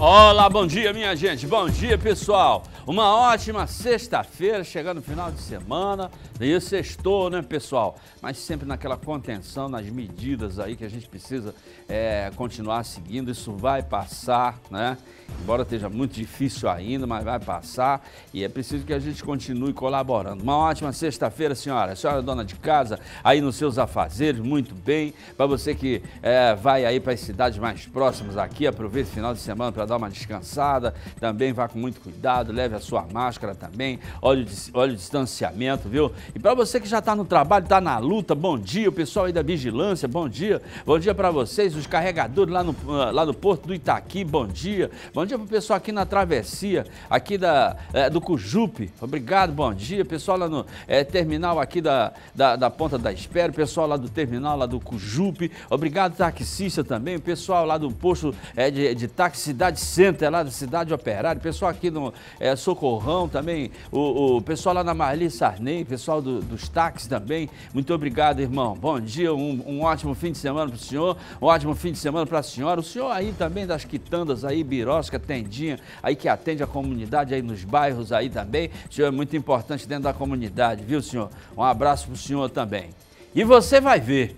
Olá, bom dia, minha gente. Bom dia, pessoal. Uma ótima sexta-feira, chegando no final de semana. E sextou, né, pessoal? Mas sempre naquela contenção, nas medidas aí que a gente precisa é, continuar seguindo. Isso vai passar, né? Embora esteja muito difícil ainda, mas vai passar. E é preciso que a gente continue colaborando. Uma ótima sexta-feira, senhora. senhora é dona de casa, aí nos seus afazeres, muito bem. Para você que é, vai aí para as cidades mais próximas aqui, aproveite o final de semana para dar uma descansada. Também vá com muito cuidado, leve a máscara, sua máscara também, olha o, distanciamento, viu? E para você que já está no trabalho, está na luta, bom dia, o pessoal aí da vigilância, bom dia. Bom dia para vocês, os carregadores lá no, ah, lá no Porto do Itaqui, bom dia. Bom dia para o pessoal aqui na Travessia, aqui da, é, do Cujupe, obrigado, bom dia. Pessoal lá no é, terminal aqui da, da, da Ponta da Espera, pessoal lá do terminal lá do Cujupe, obrigado taxista também, o pessoal lá do posto é, de, de táxi Cidade Center, lá da Cidade Operária, pessoal aqui no é, Socorrão também, o, o pessoal lá na Marli Sarney, pessoal do, dos táxis também. Muito obrigado, irmão. Bom dia, um, um ótimo fim de semana para o senhor, um ótimo fim de semana para a senhora. O senhor aí também das quitandas aí, Birosca, Tendinha, aí que atende a comunidade aí nos bairros aí também. O senhor é muito importante dentro da comunidade, viu, senhor? Um abraço para o senhor também. E você vai ver,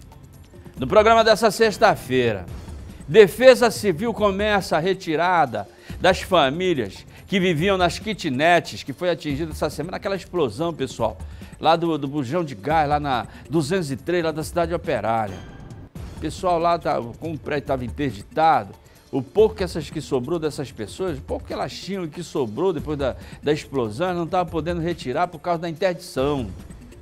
no programa dessa sexta-feira, Defesa Civil começa a retirada das famílias que viviam nas kitnets, que foi atingida essa semana, aquela explosão, pessoal, lá do, do bujão de gás, lá na 203, lá da cidade operária. O pessoal lá, tá, como o prédio estava interditado, o pouco que essas que sobrou dessas pessoas, o pouco que elas tinham que sobrou depois da, da explosão, elas não estavam podendo retirar por causa da interdição,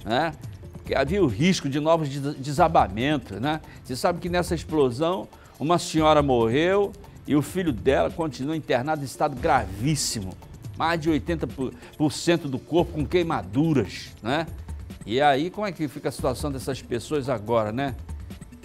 né? Porque havia o risco de novos desabamentos, né? Você sabe que nessa explosão uma senhora morreu, e o filho dela continua internado em estado gravíssimo. Mais de 80% do corpo com queimaduras, né? E aí, como é que fica a situação dessas pessoas agora, né?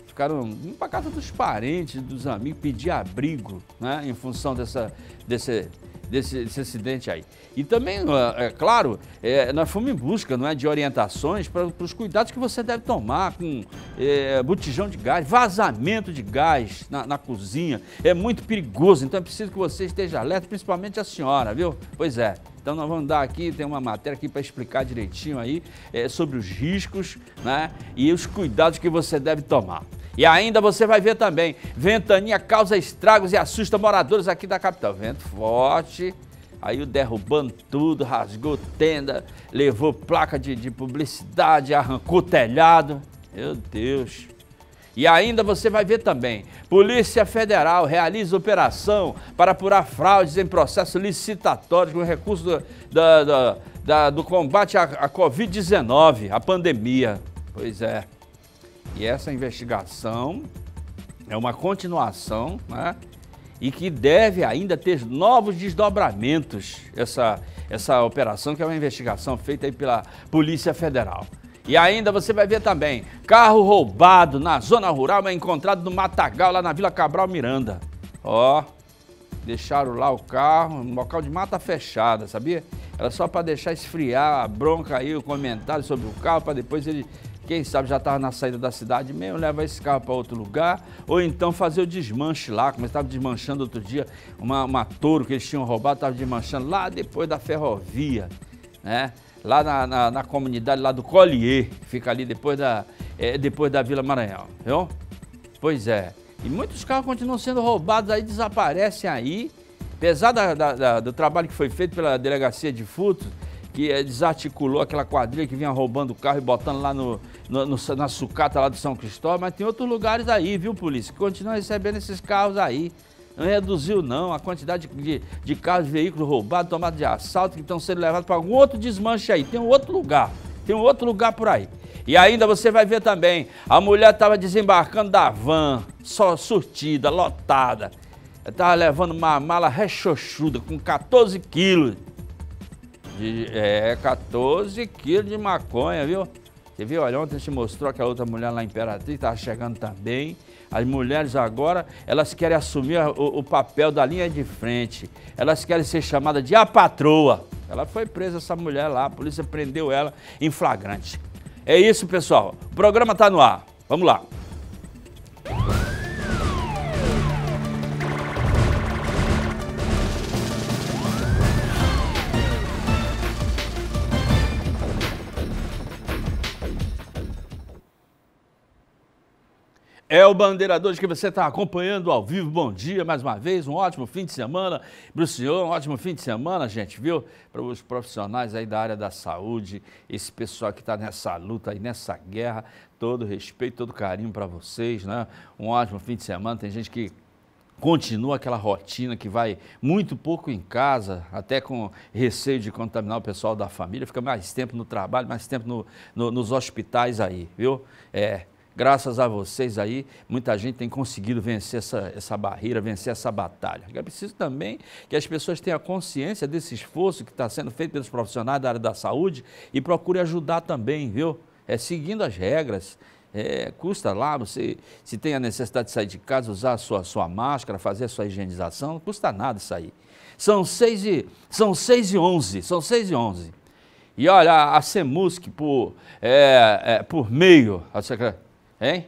Ficaram indo para casa dos parentes, dos amigos, pedir abrigo, né? Em função dessa, desse, desse, desse acidente aí. E também, é, claro, é, nós fomos em busca não é, de orientações para os cuidados que você deve tomar com é, botijão de gás, vazamento de gás na, na cozinha. É muito perigoso, então é preciso que você esteja alerta, principalmente a senhora, viu? Pois é. Então nós vamos dar aqui, tem uma matéria aqui para explicar direitinho aí é, sobre os riscos né, e os cuidados que você deve tomar. E ainda você vai ver também, ventania causa estragos e assusta moradores aqui da capital. Vento forte, aí o derrubando tudo, rasgou tenda, levou placa de, de publicidade, arrancou telhado. Meu Deus, e ainda você vai ver também, Polícia Federal realiza operação para apurar fraudes em processo licitatório com recurso do, do do combate à, à Covid-19, a pandemia. Pois é. E essa investigação é uma continuação, né? E que deve ainda ter novos desdobramentos essa, essa operação, que é uma investigação feita aí pela Polícia Federal. E ainda você vai ver também, carro roubado na zona rural mas encontrado no Matagal, lá na Vila Cabral Miranda. Ó, deixaram lá o carro, no local de mata fechada, sabia? Era só para deixar esfriar a bronca aí, o comentário sobre o carro, para depois ele quem sabe já estava na saída da cidade mesmo, leva esse carro para outro lugar. Ou então fazer o desmanche lá, como estava desmanchando outro dia, uma, uma touro que eles tinham roubado, estava desmanchando lá depois da ferrovia, né? Lá na, na, na comunidade lá do Collier, que fica ali depois da, é, depois da Vila Maranhão, viu? Pois é. E muitos carros continuam sendo roubados aí, desaparecem aí. Apesar da, da, da, do trabalho que foi feito pela delegacia de furto, que eh, desarticulou aquela quadrilha que vinha roubando o carro e botando lá no, no, no, na sucata lá do São Cristóvão, mas tem outros lugares aí, viu, polícia? Que continua recebendo esses carros aí. Não reduziu, não, a quantidade de, de carros, veículos roubados, tomados de assalto, que estão sendo levados para algum outro desmanche aí. Tem um outro lugar, tem um outro lugar por aí. E ainda você vai ver também, a mulher estava desembarcando da van, só surtida, lotada. Estava levando uma mala rechochuda com 14 quilos. De, é, 14 quilos de maconha, viu? Você viu, olha, ontem se mostrou que a outra mulher lá, Imperatriz, estava chegando também. As mulheres agora, elas querem assumir o, o, papel da linha de frente. Elas querem ser chamadas de a patroa. Ela foi presa, essa mulher lá, a polícia prendeu ela em flagrante. É isso, pessoal. O programa está no ar. Vamos lá. É o Bandeiradores que você está acompanhando ao vivo. Bom dia mais uma vez, um ótimo fim de semana para o senhor, um ótimo fim de semana, gente, viu? Para os profissionais aí da área da saúde, esse pessoal que está nessa luta aí nessa guerra, todo respeito, todo carinho para vocês, né? Um ótimo fim de semana. Tem gente que continua aquela rotina que vai muito pouco em casa, até com receio de contaminar o pessoal da família, fica mais tempo no trabalho, mais tempo no, no, nos hospitais aí, viu? É, Graças a vocês aí, muita gente tem conseguido vencer essa, essa barreira, vencer essa batalha. É preciso também que as pessoas tenham consciência desse esforço que está sendo feito pelos profissionais da área da saúde e procure ajudar também, viu? É seguindo as regras, é, custa lá, você se tem a necessidade de sair de casa, usar a sua, sua máscara, fazer a sua higienização, não custa nada sair São 6 e, são 6 e 11, são 6 e 11. E olha, a SEMUSC, por, é, é, por meio, a, Hein?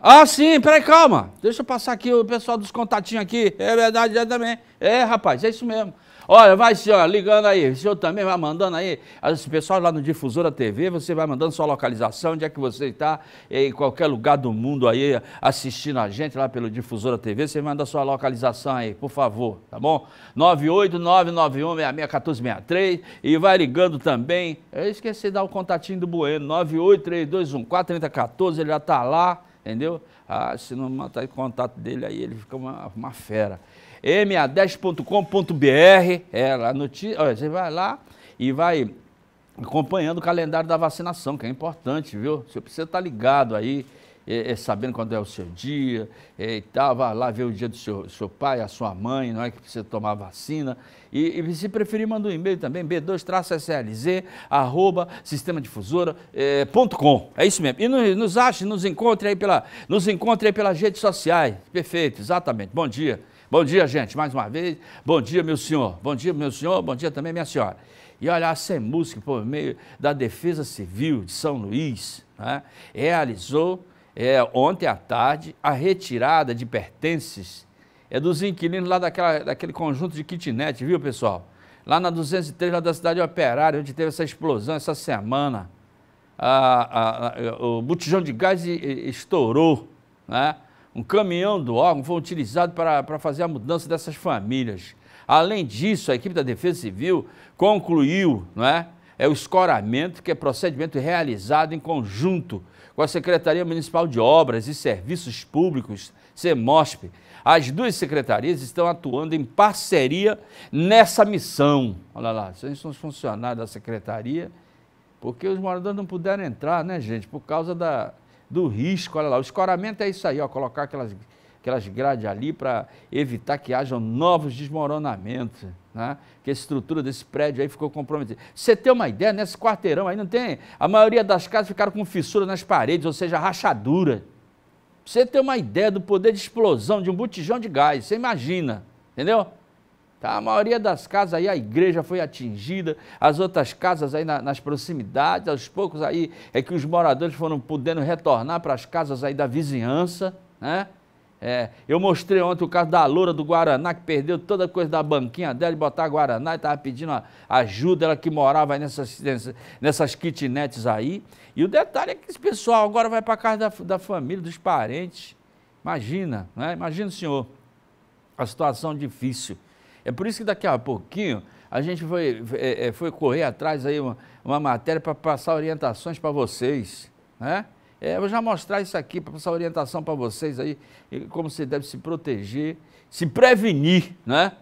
Ah, sim, peraí, calma. Deixa eu passar aqui o pessoal dos contatinhos aqui. É verdade, é também. É, rapaz, é isso mesmo. Olha, vai senhor ligando aí, o senhor também vai mandando aí. As pessoal lá no Difusora TV, você vai mandando sua localização, onde é que você está, em qualquer lugar do mundo aí, assistindo a gente lá pelo Difusora TV, você manda sua localização aí, por favor, tá bom? 98991661463 e vai ligando também. Eu esqueci de dar o contatinho do Bueno, 983214014, ele já tá lá, entendeu? Ah, se não matar o contato dele aí, ele fica uma, uma fera ma10.com.br. É, lá notícia. Olha, você vai lá e vai acompanhando o calendário da vacinação, que é importante, viu? Você precisa estar tá ligado aí, é, é, sabendo quando é o seu dia é, e tal. Vai lá ver o dia do seu, seu pai, a sua mãe, não é que precisa tomar vacina. E, e se preferir, manda um e-mail também, b2-slz, arroba, sistemadifusora.com. É, é isso mesmo. E nos, nos ache, nos encontre aí pela, nos encontre aí pelas redes sociais. Perfeito, exatamente. Bom dia. Bom dia, gente, mais uma vez. Bom dia, meu senhor. Bom dia, meu senhor. Bom dia também, minha senhora. E olha, a SEMUSC, por meio da Defesa Civil de São Luís, né, realizou é, ontem à tarde a retirada de pertences é, dos inquilinos lá daquela, daquele conjunto de kitnet, viu, pessoal? Lá na 203, lá da cidade operária, onde teve essa explosão essa semana. A, a, a, o botijão de gás estourou, né? Um caminhão do órgão foi utilizado para, para fazer a mudança dessas famílias. Além disso, a equipe da Defesa Civil concluiu não é, é o escoramento, que é procedimento realizado em conjunto com a Secretaria Municipal de Obras e Serviços Públicos, CEMOSP. As duas secretarias estão atuando em parceria nessa missão. Olha lá, vocês são os funcionários da secretaria, porque os moradores não puderam entrar, né, gente, por causa da, do risco, olha lá. O escoramento é isso aí, ó, colocar aquelas, aquelas grades ali para evitar que hajam novos desmoronamentos, né? que a estrutura desse prédio aí ficou comprometida. Você tem uma ideia, nesse quarteirão aí não tem... A maioria das casas ficaram com fissura nas paredes, ou seja, rachadura. Você tem uma ideia do poder de explosão de um botijão de gás, você imagina, entendeu? Tá? A maioria das casas aí, a igreja foi atingida, as outras casas aí na, nas proximidades, aos poucos aí é que os moradores foram podendo retornar para as casas aí da vizinhança, né? É, eu mostrei ontem o caso da Loura do Guaraná, que perdeu toda a coisa da banquinha dela de botar Guaraná e estava pedindo ajuda, ela que morava nessas, nessas kitnetes aí. E o detalhe é que esse pessoal agora vai para casa da, da família, dos parentes. Imagina, né? Imagina o senhor, a situação difícil é por isso que daqui a pouquinho a gente foi, é, é, foi correr atrás aí uma, uma matéria para passar orientações para vocês, né? É, eu vou já mostrar isso aqui para passar orientação para vocês aí, como você deve se proteger, se prevenir, né?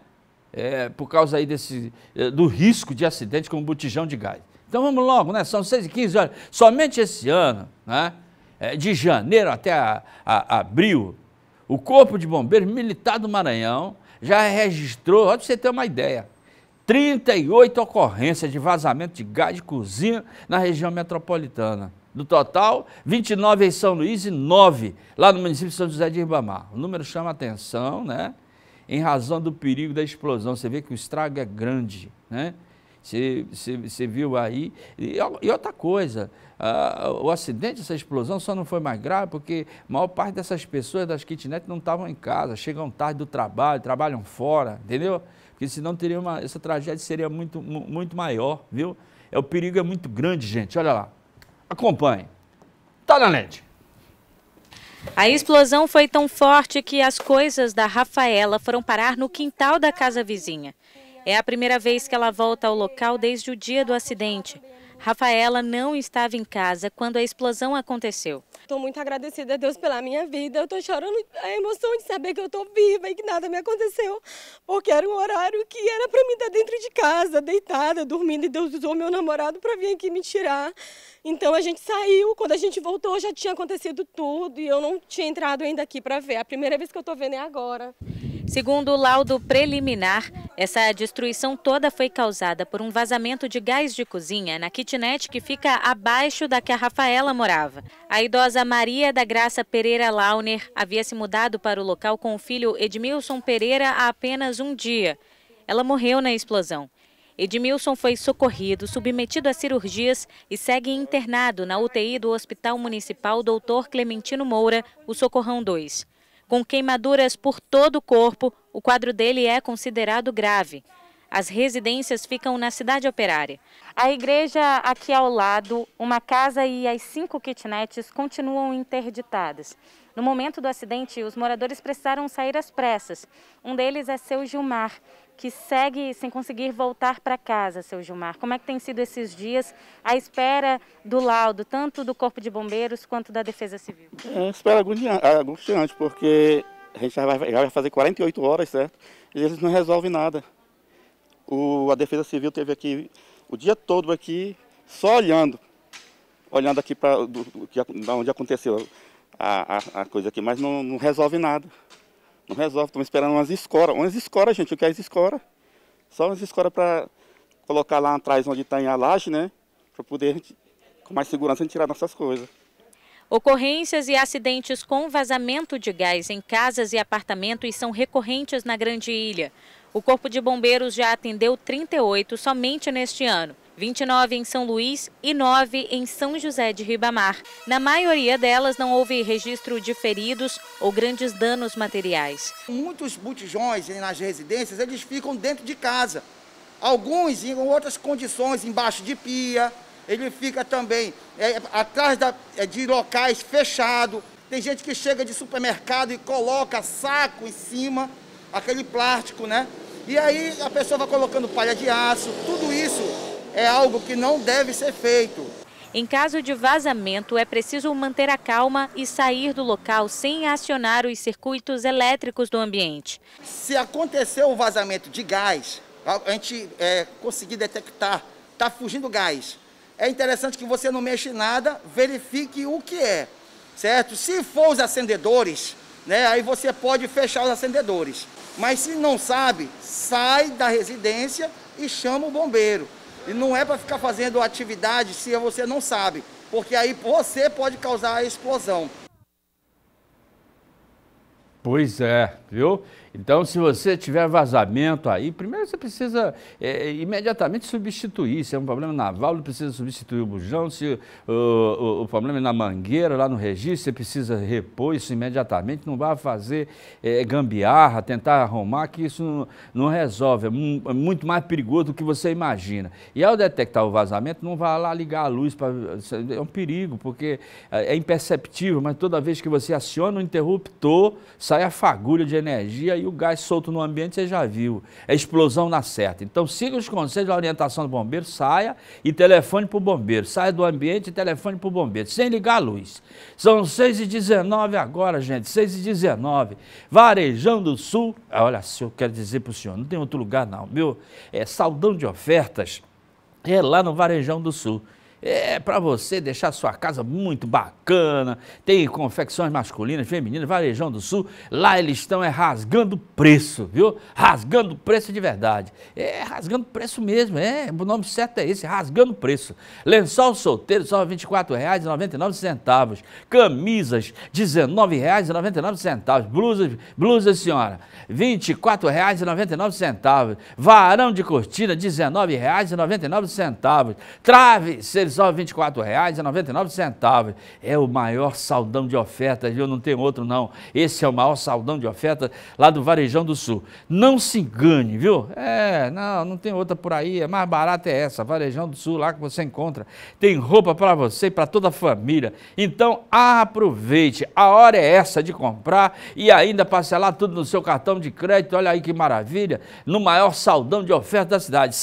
É, por causa aí desse, é, do risco de acidente com um botijão de gás. Então vamos logo, né? São 6 e 15 horas. Somente esse ano, né? É, de janeiro até a, a, abril, o Corpo de Bombeiros Militar do Maranhão já registrou, olha para você ter uma ideia, 38 ocorrências de vazamento de gás de cozinha na região metropolitana. Do total, 29 em São Luís e 9 lá no município de São José de Ribamar. O número chama atenção, né? Em razão do perigo da explosão. Você vê que o estrago é grande, né? Você viu aí. E, e outra coisa, o acidente, essa explosão só não foi mais grave porque a maior parte dessas pessoas das kitnet não estavam em casa, chegam tarde do trabalho, trabalham fora, entendeu? Porque senão teria uma, essa tragédia seria muito, muito maior, viu? É, o perigo é muito grande, gente. Olha lá. Acompanhe. Tá na net. A explosão foi tão forte que as coisas da Rafaela foram parar no quintal da casa vizinha. É a primeira vez que ela volta ao local desde o dia do acidente. Rafaela não estava em casa quando a explosão aconteceu. Estou muito agradecida a Deus pela minha vida. estou chorando a emoção de saber que eu estou viva e que nada me aconteceu. Porque era um horário que era para mim estar dentro de casa, deitada, dormindo. E Deus usou meu namorado para vir aqui me tirar. Então a gente saiu. Quando a gente voltou já tinha acontecido tudo. E eu não tinha entrado ainda aqui para ver. A primeira vez que eu estou vendo é agora. Segundo o laudo preliminar, essa destruição toda foi causada por um vazamento de gás de cozinha na kitnet que fica abaixo da que a Rafaela morava. A idosa Maria da Graça Pereira Launer havia se mudado para o local com o filho Edmilson Pereira há apenas um dia. Ela morreu na explosão. Edmilson foi socorrido, submetido a cirurgias e segue internado na UTI do Hospital Municipal Doutor Clementino Moura, o Socorrão 2. Com queimaduras por todo o corpo, o quadro dele é considerado grave. As residências ficam na cidade operária. A igreja aqui ao lado, uma casa e as cinco kitnets continuam interditadas. No momento do acidente, os moradores precisaram sair às pressas. Um deles é seu Gilmar, que segue sem conseguir voltar para casa, seu Gilmar. Como é que tem sido esses dias à espera do laudo, tanto do Corpo de Bombeiros quanto da Defesa Civil? É, espera angustiante, porque a gente já vai, já vai, fazer 48 horas, certo? E eles não resolvem nada. O, a Defesa Civil teve aqui o dia todo aqui, só olhando, olhando aqui para onde aconteceu a, a, a, coisa aqui, mas não, não resolve nada. Não resolve, estamos esperando umas escoras. Umas escoras, gente, o que é as escoras? Só umas escoras para colocar lá atrás onde está a laje, né? Para poder, com mais segurança, tirar nossas coisas. Ocorrências e acidentes com vazamento de gás em casas e apartamentos são recorrentes na Grande Ilha. O Corpo de Bombeiros já atendeu 38 somente neste ano. 29 em São Luís e 9 em São José de Ribamar. Na maioria delas não houve registro de feridos ou grandes danos materiais. Muitos botijões nas residências, eles ficam dentro de casa. Alguns em outras condições, embaixo de pia, ele fica também é, atrás da, é, de locais fechados. Tem gente que chega de supermercado e coloca saco em cima, aquele plástico, né? E aí a pessoa vai colocando palha de aço, tudo isso é algo que não deve ser feito. Em caso de vazamento, é preciso manter a calma e sair do local sem acionar os circuitos elétricos do ambiente. Se acontecer o um vazamento de gás, a gente é, conseguir detectar, está fugindo gás, é interessante que você não mexa em nada, verifique o que é, certo? Se for os acendedores, né, aí você pode fechar os acendedores. Mas se não sabe, sai da residência e chama o bombeiro. E não é para ficar fazendo atividade se você não sabe, porque aí você pode causar a explosão. Pois é, viu? Então, se você tiver vazamento aí, primeiro você precisa é, é imediatamente substituir. Se é um problema na válvula, precisa substituir o bujão. Se uh, o, o, problema é na mangueira, lá no registro, você precisa repor isso imediatamente. Não vá fazer é, gambiarra, tentar arrumar, que isso não, não resolve. É, é muito mais perigoso do que você imagina. E ao detectar o vazamento, não vá lá ligar a luz. Pra, é um perigo, porque é, é imperceptível, mas toda vez que você aciona o interruptor, sai sai a fagulha de energia e o gás solto no ambiente, você já viu. É explosão na certa. Então siga os conselhos da orientação do bombeiro, saia e telefone para o bombeiro. Saia do ambiente e telefone para o bombeiro, sem ligar a luz. São 6h19 agora, gente, 6h19. Varejão do Sul, ah, olha, se eu quero dizer para o senhor, não tem outro lugar não, meu, é saldão de ofertas, é lá no Varejão do Sul é para você deixar sua casa muito bacana. Tem confecções masculinas, femininas, Varejão do Sul. Lá eles estão é rasgando preço, viu? Rasgando preço de verdade. É rasgando preço mesmo, é. O nome certo é esse, rasgando preço. Lençol solteiro só R$ 24,99. Camisas R$ 19,99. Blusas, blusas, senhora, R$ 24,99. Varão de cortina R$ 19,99. Travesseiros só R$ 24,99. É o maior saldão de ofertas, viu? Não tem outro não. Esse é o maior saldão de ofertas lá do Varejão do Sul. Não se engane, viu? É, não, não tem outra por aí. A mais barata é essa, Varejão do Sul, lá que você encontra. Tem roupa para você e para toda a família. Então aproveite. A hora é essa de comprar e ainda parcelar tudo no seu cartão de crédito. Olha aí que maravilha. No maior saldão de ofertas da cidade.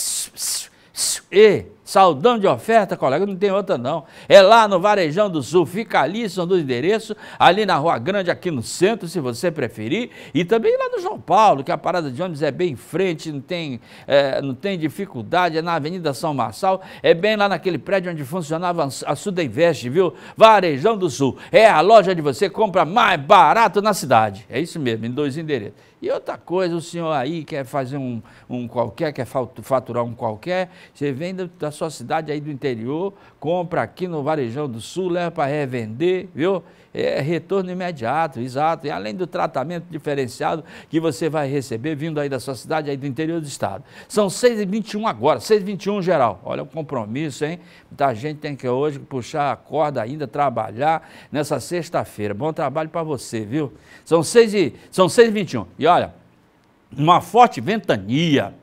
E Saudão de oferta, colega, não tem outra não. É lá no Varejão do Sul, fica ali, são dois endereços, ali na Rua Grande, aqui no centro, se você preferir. E também lá no João Paulo, que é a parada de ônibus é bem em frente, não tem, é, não tem dificuldade, é na Avenida São Marçal, é bem lá naquele prédio onde funcionava a Sudinvest, viu? Varejão do Sul. É a loja de você compra mais barato na cidade. É isso mesmo, em dois endereços. E outra coisa, o senhor aí quer fazer um, um qualquer, quer faturar um qualquer, você vem da sua sua cidade aí do interior, compra aqui no Varejão do Sul, leva para revender, viu? É retorno imediato, exato. E além do tratamento diferenciado que você vai receber vindo aí da sua cidade, aí do interior do estado. São 6h21 agora, 6h21 geral. Olha o compromisso, hein? Muita gente tem que hoje puxar a corda ainda, trabalhar nessa sexta-feira. Bom trabalho para você, viu? São 6h21. E, são e, 21. e olha, uma forte ventania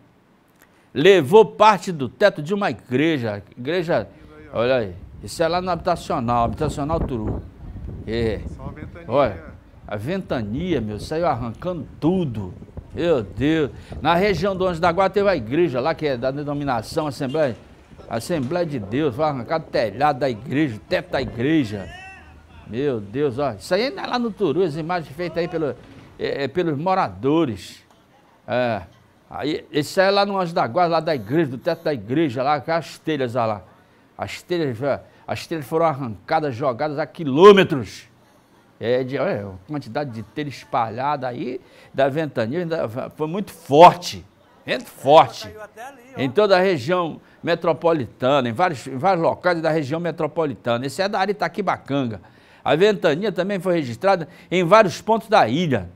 levou parte do teto de uma igreja. Igreja, olha aí, isso é lá no habitacional, habitacional Turu. É. Olha, a ventania, meu, saiu arrancando tudo. Meu Deus. Na região do Anjo da Guarda teve a igreja lá, que é da denominação Assembleia, Assembleia de Deus. Foi arrancado o telhado da igreja, o teto da igreja. Meu Deus, ó. Isso aí não é lá no Turu, as imagens feitas aí pelo, é, é pelos moradores. É. Aí ele saiu é lá no Anjo da Guarda, lá da igreja, do teto da igreja, lá com as telhas lá. As telhas, é, as telhas foram arrancadas, jogadas a quilômetros. É, de, a quantidade de telha espalhada aí da ventania foi muito forte. Muito forte. Ali, em toda a região metropolitana, em vários, em vários locais da região metropolitana. Esse é da área Itaquibacanga. A ventania também foi registrada em vários pontos da ilha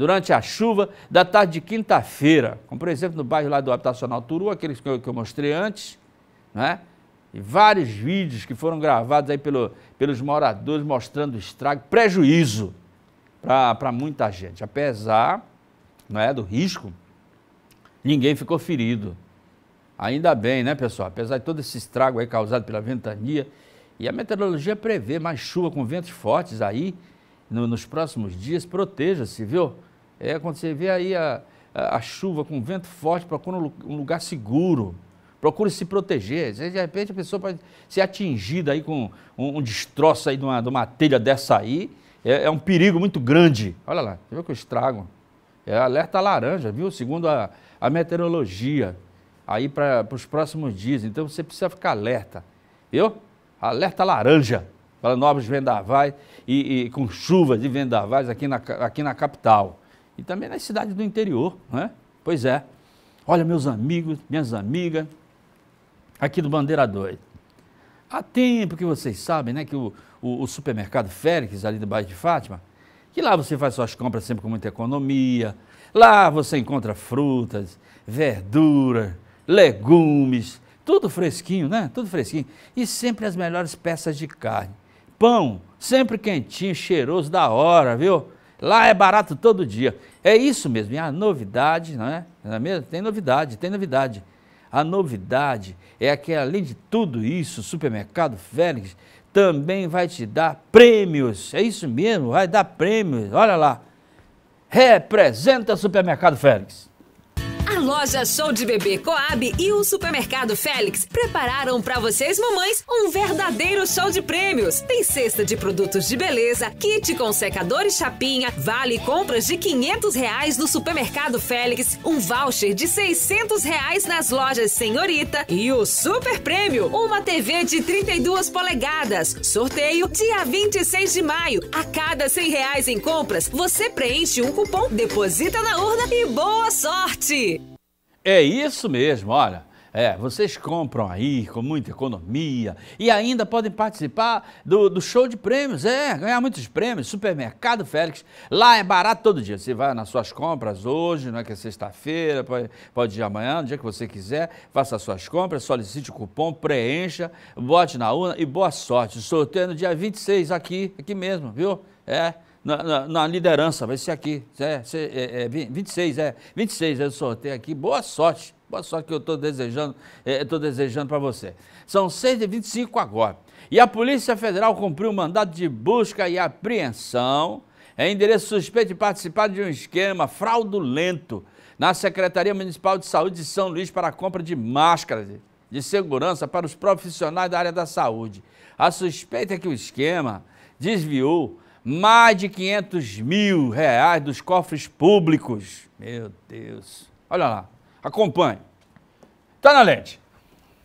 durante a chuva da tarde de quinta-feira, como por exemplo no bairro lá do Habitacional Turu, aqueles que eu, mostrei antes, né? E vários vídeos que foram gravados aí pelo, pelos moradores mostrando estrago, prejuízo para muita gente. Apesar não é, do risco, ninguém ficou ferido. Ainda bem, né, pessoal? Apesar de todo esse estrago aí causado pela ventania, e a meteorologia prevê mais chuva com ventos fortes aí no, nos próximos dias, proteja-se, viu? É quando você vê aí a, a, a chuva com vento forte, procura um lugar seguro. Procure se proteger. De repente a pessoa pode ser atingida aí com um, um destroço aí de uma, de uma telha dessa aí. É, é, um perigo muito grande. Olha lá, você o que eu estrago. É alerta laranja, viu? Segundo a, a meteorologia. Aí para os próximos dias. Então você precisa ficar alerta. Viu? Alerta laranja para novos vendavais e, e, com chuvas de vendavais aqui na, aqui na capital e também nas cidades do interior, né? Pois é. Olha, meus amigos, minhas amigas, aqui do Bandeira 2. Há tempo que vocês sabem, né, que o, o, o supermercado Félix, ali do bairro de Fátima, que lá você faz suas compras sempre com muita economia, lá você encontra frutas, verduras, legumes, tudo fresquinho, né? Tudo fresquinho. E sempre as melhores peças de carne. Pão, sempre quentinho, cheiroso, da hora, viu? Lá é barato todo dia. É isso mesmo, é a novidade, não é? Não é mesmo? Tem novidade, tem novidade. A novidade é que, além de tudo isso, o supermercado Félix também vai te dar prêmios. É isso mesmo, vai dar prêmios. Olha lá. Representa Supermercado Félix. A loja Show de Bebê Coab e o supermercado Félix prepararam para vocês, mamães, um verdadeiro show de prêmios. Tem cesta de produtos de beleza, kit com secador e chapinha, vale compras de 500 reais no supermercado Félix, um voucher de 600 reais nas lojas Senhorita e o super prêmio, uma TV de 32 polegadas. Sorteio dia 26 de maio. A cada 100 reais em compras, você preenche um cupom, deposita na urna e boa sorte! É isso mesmo, olha. É, vocês compram aí com muita economia e ainda podem participar do, do, show de prêmios, é, ganhar muitos prêmios, supermercado Félix, lá é barato todo dia, você vai nas suas compras hoje, não é que é sexta-feira, pode, pode ir amanhã, no dia que você quiser, faça as suas compras, solicite o cupom, preencha, bote na urna e boa sorte, sorteio é no dia 26 aqui, aqui mesmo, viu? É na, na, na, liderança, vai ser aqui. É, é, é, 26, é. 26 é o sorteio aqui. Boa sorte. Boa sorte que eu estou desejando, estou é, desejando para você. São 6h25 agora. E a Polícia Federal cumpriu o mandato de busca e apreensão em endereço suspeito de participar de um esquema fraudulento na Secretaria Municipal de Saúde de São Luís para a compra de máscaras de segurança para os profissionais da área da saúde. A suspeita é que o esquema desviou mais de 500 mil reais dos cofres públicos. Meu Deus. Olha lá, acompanhe. Tá na lente.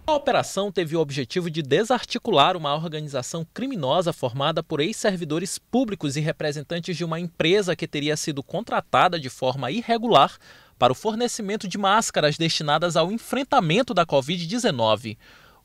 A operação teve o objetivo de desarticular uma organização criminosa formada por ex-servidores públicos e representantes de uma empresa que teria sido contratada de forma irregular para o fornecimento de máscaras destinadas ao enfrentamento da Covid-19.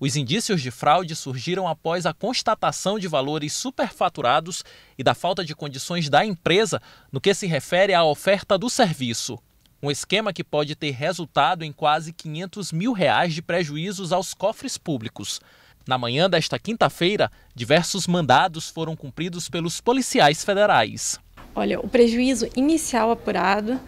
Os indícios de fraude surgiram após a constatação de valores superfaturados e da falta de condições da empresa no que se refere à oferta do serviço. Um esquema que pode ter resultado em quase 500 mil reais de prejuízos aos cofres públicos. Na manhã desta quinta-feira, diversos mandados foram cumpridos pelos policiais federais. Olha, o prejuízo inicial apurado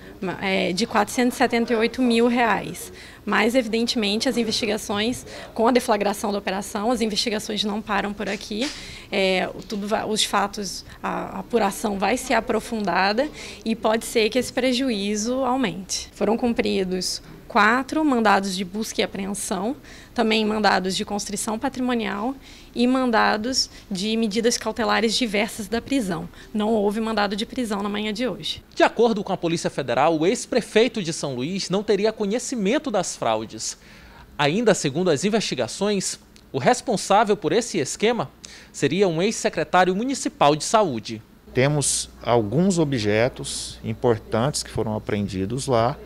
é de 478 mil reais. Mas, evidentemente, as investigações, com a deflagração da operação, as investigações não param por aqui. É, tudo vai, os fatos, a apuração vai ser aprofundada e pode ser que esse prejuízo aumente. Foram cumpridos quatro mandados de busca e apreensão, também mandados de constrição patrimonial e mandados de medidas cautelares diversas da prisão. Não houve mandado de prisão na manhã de hoje. De acordo com a Polícia Federal, o ex-prefeito de São Luís não teria conhecimento das fraudes. Ainda segundo as investigações, o responsável por esse esquema seria um ex-secretário municipal de saúde. Temos alguns objetos importantes que foram apreendidos lá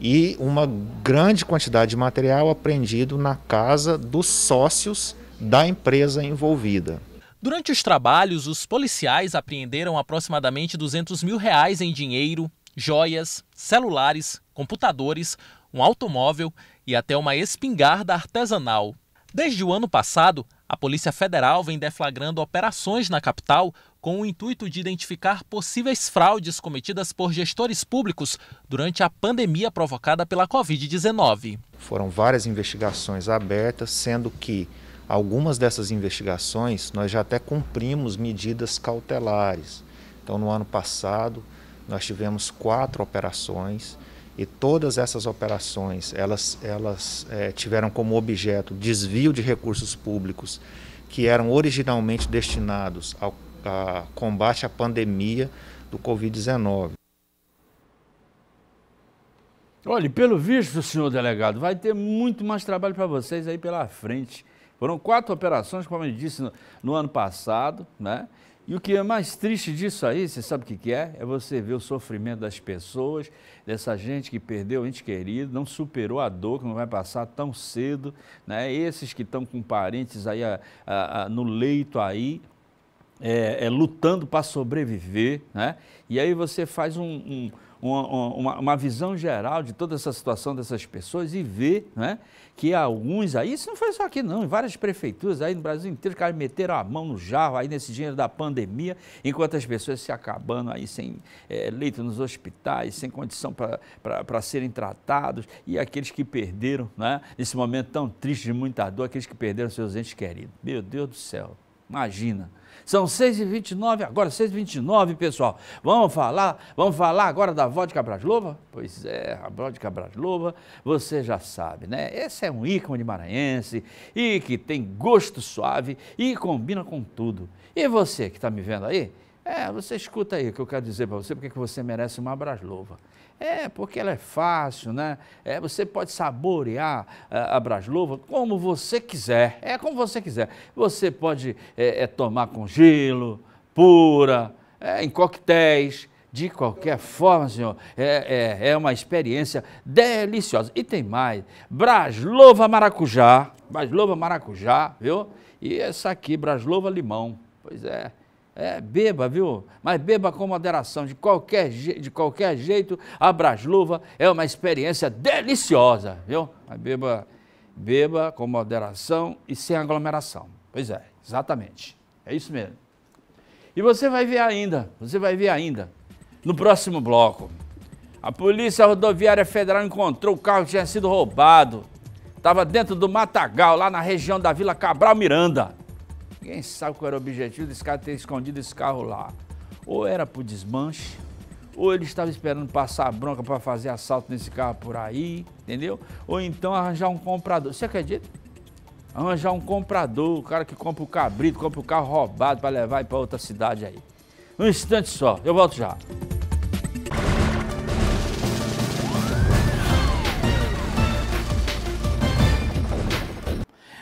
e uma grande quantidade de material apreendido na casa dos sócios da empresa envolvida. Durante os trabalhos, os policiais apreenderam aproximadamente 200 mil reais em dinheiro, joias, celulares, computadores, um automóvel e até uma espingarda artesanal. Desde o ano passado, a Polícia Federal vem deflagrando operações na capital com o intuito de identificar possíveis fraudes cometidas por gestores públicos durante a pandemia provocada pela Covid-19. Foram várias investigações abertas, sendo que Algumas dessas investigações nós já até cumprimos medidas cautelares. Então, no ano passado, nós tivemos quatro operações e todas essas operações elas, elas é, tiveram como objeto desvio de recursos públicos que eram originalmente destinados ao a combate à pandemia do Covid-19. Olha, pelo visto, senhor delegado, vai ter muito mais trabalho para vocês aí pela frente. Foram quatro operações, como eu disse, no, no ano passado, né? E o que é mais triste disso aí, você sabe o que, que é? É você ver o sofrimento das pessoas, dessa gente que perdeu o ente querido, não superou a dor, que não vai passar tão cedo, né? Esses que estão com parentes aí a, a, a, no leito aí, é, é lutando para sobreviver, né? E aí você faz um, um uma, uma, visão geral de toda essa situação dessas pessoas e ver né, que alguns aí, isso não foi só aqui não, em várias prefeituras aí no Brasil inteiro, caras meteram a mão no jarro aí nesse dinheiro da pandemia, enquanto as pessoas se acabando aí sem é, leito nos hospitais, sem condição para serem tratados, e aqueles que perderam, né, nesse momento tão triste de muita dor, aqueles que perderam seus entes queridos. Meu Deus do céu, imagina são 6h29, agora 6h29, pessoal. Vamos falar, vamos falar agora da vodka Braslova? Pois é, a vodka Braslova, você já sabe, né? Esse é um ícone maranhense e que tem gosto suave e combina com tudo. E você que está me vendo aí, é, você escuta aí o que eu quero dizer para você, porque que você merece uma Braslova. É, porque ela é fácil, né? É, você pode saborear a, eh, a Braslova como você quiser. É como você quiser. Você pode é, é, tomar com gelo, pura, é, em coquetéis. De qualquer forma, senhor, é, é, é, uma experiência deliciosa. E tem mais, Braslova Maracujá, Braslova Maracujá, viu? E essa aqui, Braslova Limão, pois é. É, beba, viu? Mas beba com moderação, de qualquer, de qualquer jeito, abra as luvas, é uma experiência deliciosa, viu? Mas beba, beba com moderação e sem aglomeração. Pois é, exatamente. É isso mesmo. E você vai ver ainda, você vai ver ainda, no próximo bloco. A Polícia Rodoviária Federal encontrou o carro que tinha sido roubado. Estava dentro do matagal, lá na região da Vila Cabral Miranda. Quem sabe qual era o objetivo desse cara ter escondido esse carro lá. Ou era pro desmanche, ou ele estava esperando passar a bronca para fazer assalto nesse carro por aí, entendeu? Ou então arranjar um comprador. Você acredita? Arranjar um comprador, o cara que compra o cabrito, compra o carro roubado para levar para outra cidade aí. Um instante só, eu volto já.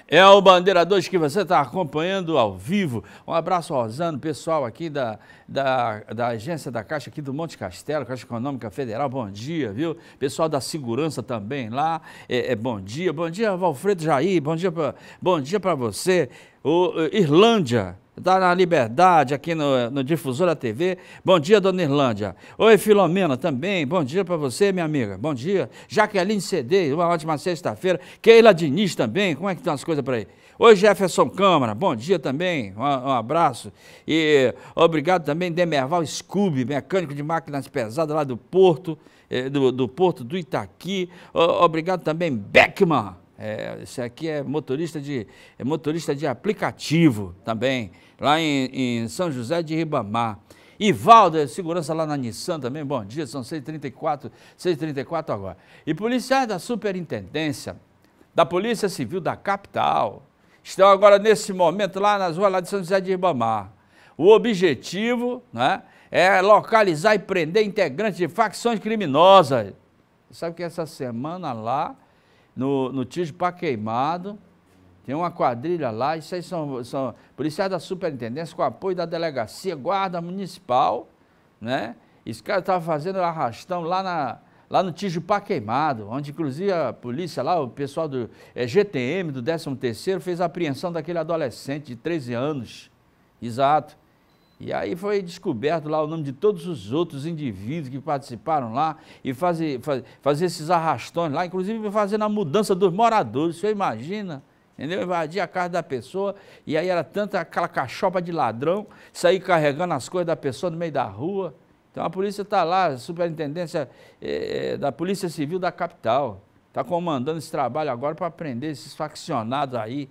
É o Bandeira 2 que você está acompanhando ao vivo. Um abraço ao Rosano, pessoal aqui da, da, da, agência da Caixa aqui do Monte Castelo, Caixa Econômica Federal, bom dia, viu? Pessoal da segurança também lá, é, é bom dia. Bom dia, Valfredo Jair, bom dia para bom dia você. O, Irlândia, Está na Liberdade, aqui no, no Difusora TV. Bom dia, Dona Irlândia. Oi, Filomena, também. Bom dia para você, minha amiga. Bom dia. Jaqueline CD, uma ótima sexta-feira. Keila Diniz também. Como é que estão as coisas para aí? Oi, Jefferson Câmara. Bom dia também. Um, um abraço. E obrigado também, Demerval Scooby, mecânico de máquinas pesadas lá do Porto, eh, do, do Porto do Itaqui. Obrigado também, Beckman. É, esse aqui é motorista de, é motorista de aplicativo também, lá em, em São José de Ribamar. Ivaldo, é segurança lá na Nissan também, bom dia, são 6h34, agora. E policiais da Superintendência, da Polícia Civil da capital, estão agora nesse momento lá nas ruas lá de São José de Ribamar. O objetivo né, é localizar e prender integrantes de facções criminosas. Sabe que essa semana lá no, no Tijo Pá Queimado. Tem uma quadrilha lá, isso aí são, são policiais da superintendência com apoio da delegacia, guarda municipal, né? Esse cara estava fazendo arrastão lá, na, lá no Tijupá Queimado, onde inclusive a polícia lá, o pessoal do é, GTM, do 13º, fez a apreensão daquele adolescente de 13 anos, exato, e aí foi descoberto lá o nome de todos os outros indivíduos que participaram lá e fazer, fazer, fazer esses arrastões lá, inclusive fazendo a mudança dos moradores, você imagina? Entendeu? Invadir a casa da pessoa e aí era tanta aquela cachopa de ladrão, sair carregando as coisas da pessoa no meio da rua. Então a polícia está lá, a superintendência é, da Polícia Civil da capital, está comandando esse trabalho agora para prender esses faccionados aí,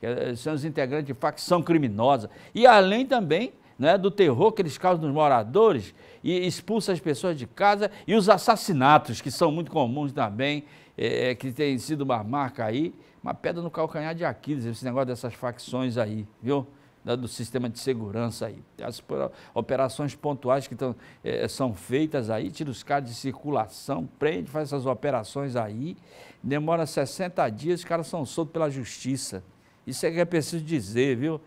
que eh, são os integrantes de facção criminosa. E além também é? do terror que eles causam nos moradores e expulsa as pessoas de casa e os assassinatos, que são muito comuns também, é, é que tem sido uma marca aí, uma pedra no calcanhar de Aquiles, esse negócio dessas facções aí, viu? do sistema de segurança aí. As operações pontuais que tão, é, são feitas aí, tira os caras de circulação, prende, faz essas operações aí, demora 60 dias, os caras são soltos pela justiça. Isso é que é preciso dizer, viu?